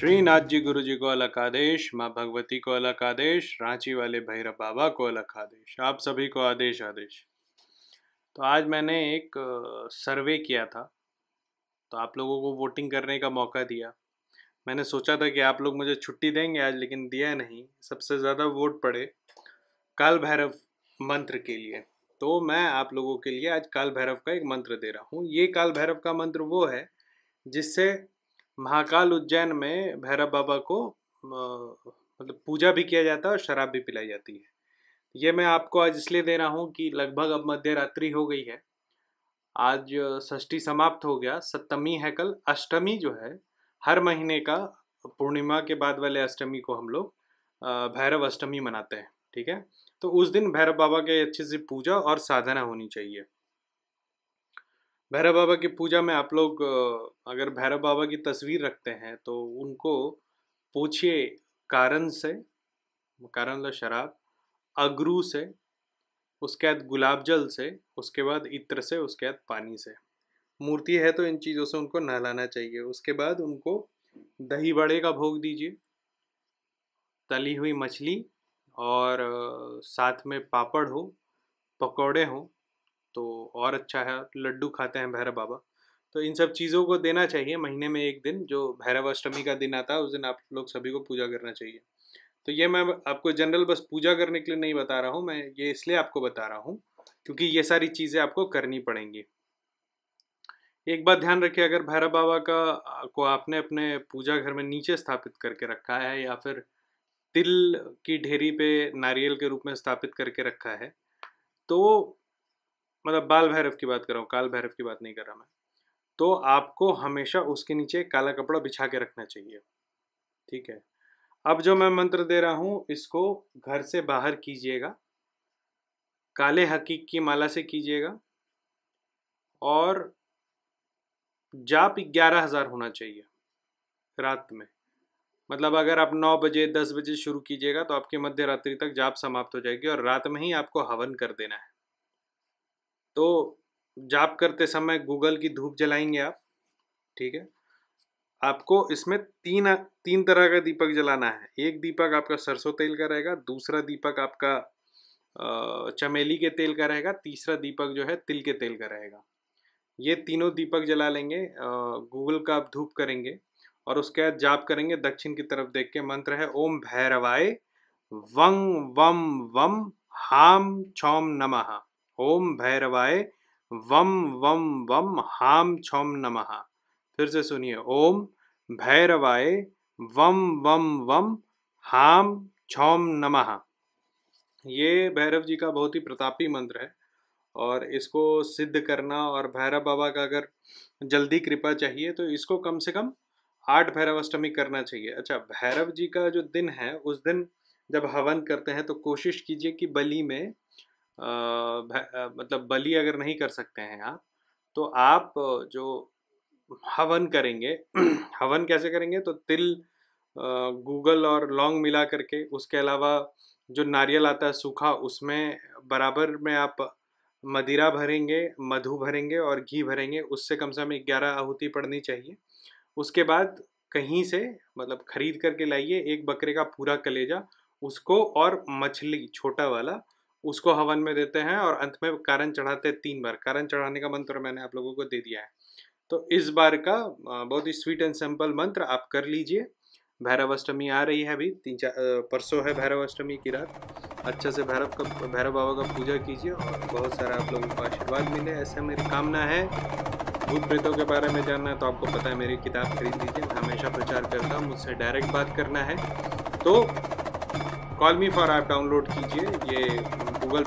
श्रीनाथ जी गुरु जी को अलग आदेश माँ भगवती को अलग आदेश रांची वाले भैरव बाबा को अलग आदेश आप सभी को आदेश आदेश तो आज मैंने एक सर्वे किया था तो आप लोगों को वोटिंग करने का मौका दिया मैंने सोचा था कि आप लोग मुझे छुट्टी देंगे आज लेकिन दिया नहीं सबसे ज़्यादा वोट पड़े काल भैरव मंत्र के लिए तो मैं आप लोगों के लिए आज काल भैरव का एक मंत्र दे रहा हूँ ये काल भैरव का मंत्र वो है जिससे महाकाल उज्जैन में भैरव बाबा को मतलब पूजा भी किया जाता है और शराब भी पिलाई जाती है ये मैं आपको आज इसलिए दे रहा हूँ कि लगभग अब मध्य रात्रि हो गई है आज षष्ठी समाप्त हो गया सप्तमी है कल अष्टमी जो है हर महीने का पूर्णिमा के बाद वाले अष्टमी को हम लोग भैरव अष्टमी मनाते हैं ठीक है तो उस दिन भैरव बाबा के अच्छे से पूजा और साधना होनी चाहिए भैरव बाबा की पूजा में आप लोग अगर भैरव बाबा की तस्वीर रखते हैं तो उनको पूछिए कारण से कारण लो शराब अगरू से उसके बाद गुलाब जल से उसके बाद इत्र से उसके बाद पानी से मूर्ति है तो इन चीज़ों से उनको नहलाना चाहिए उसके बाद उनको दही बड़े का भोग दीजिए तली हुई मछली और साथ में पापड़ हो पकौड़े हों तो और अच्छा है लड्डू खाते हैं भैरव बाबा तो इन सब चीज़ों को देना चाहिए महीने में एक दिन जो भैरव अष्टमी का दिन आता है उस दिन आप लोग सभी को पूजा करना चाहिए तो ये मैं आपको जनरल बस पूजा करने के लिए नहीं बता रहा हूँ मैं ये इसलिए आपको बता रहा हूँ क्योंकि ये सारी चीज़ें आपको करनी पड़ेंगी एक बात ध्यान रखिए अगर भैरव बाबा का को आपने अपने पूजा घर में नीचे स्थापित करके रखा है या फिर तिल की ढेरी पे नारियल के रूप में स्थापित करके रखा है तो मतलब बाल भैरव की बात कर रहा हूँ काल भैरव की बात नहीं कर रहा मैं तो आपको हमेशा उसके नीचे काला कपड़ा बिछा के रखना चाहिए ठीक है अब जो मैं मंत्र दे रहा हूँ इसको घर से बाहर कीजिएगा काले हकीक की माला से कीजिएगा और जाप ग्यारह हज़ार होना चाहिए रात में मतलब अगर आप नौ बजे दस बजे शुरू कीजिएगा तो आपकी मध्य रात्रि तक जाप समाप्त हो जाएगी और रात में ही आपको हवन कर देना है तो जाप करते समय गूगल की धूप जलाएंगे आप ठीक है आपको इसमें तीन तीन तरह का दीपक जलाना है एक दीपक आपका सरसों तेल का रहेगा दूसरा दीपक आपका चमेली के तेल का रहेगा तीसरा दीपक जो है तिल के तेल का रहेगा ये तीनों दीपक जला लेंगे गूगल का आप धूप करेंगे और उसके बाद जाप करेंगे दक्षिण की तरफ देख के मंत्र है ओम भैरवाय वम वम हाम छौम नमः ओम भैरवाय वम वम वम हाम छोम नमः फिर से सुनिए ओम भैरवाय वम वम वम हाम छोम नमः ये भैरव जी का बहुत ही प्रतापी मंत्र है और इसको सिद्ध करना और भैरव बाबा का अगर जल्दी कृपा चाहिए तो इसको कम से कम आठ भैरव अष्टमी करना चाहिए अच्छा भैरव जी का जो दिन है उस दिन जब हवन करते हैं तो कोशिश कीजिए कि बलि में मतलब बलि अगर नहीं कर सकते हैं आप तो आप जो हवन करेंगे हवन कैसे करेंगे तो तिल गूगल और लौंग मिला करके उसके अलावा जो नारियल आता है सूखा उसमें बराबर में आप मदिरा भरेंगे मधु भरेंगे और घी भरेंगे उससे कम से कम ग्यारह आहुति पड़नी चाहिए उसके बाद कहीं से मतलब खरीद करके लाइए एक बकरे का पूरा कलेजा उसको और मछली छोटा वाला उसको हवन में देते हैं और अंत में कारण चढ़ाते हैं तीन बार कारण चढ़ाने का मंत्र मैंने आप लोगों को दे दिया है तो इस बार का बहुत ही स्वीट एंड सिंपल मंत्र आप कर लीजिए भैरव अष्टमी आ रही है अभी तीन चार परसों है भैरव अष्टमी की रात अच्छे से भैरव का भैरव बाबा का पूजा कीजिए और बहुत सारा आप लोगों को आशीर्वाद मिले ऐसा मेरी कामना है भूत प्रेतों के बारे में जानना है तो आपको पता है मेरी किताब खरीद लीजिए मैं हमेशा प्रचार करता हूँ मुझसे डायरेक्ट बात करना है तो call me for app download कीजिए ये गूगल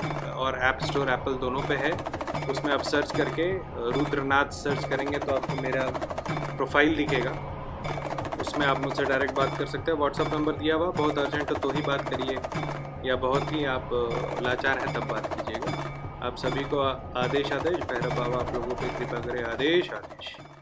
और ऐप स्टोर एप्पल दोनों पे है उसमें आप सर्च करके रुद्रनाथ सर्च करेंगे तो आपको मेरा प्रोफाइल दिखेगा उसमें आप मुझसे डायरेक्ट बात कर सकते हैं व्हाट्सअप नंबर दिया हुआ बहुत अर्जेंट है तो ही बात करिए या बहुत ही आप लाचार हैं तब बात कीजिएगा आप सभी को आदेश आदेश भैरव बाबा आप लोगों पर कृपा करें आदेश आदेश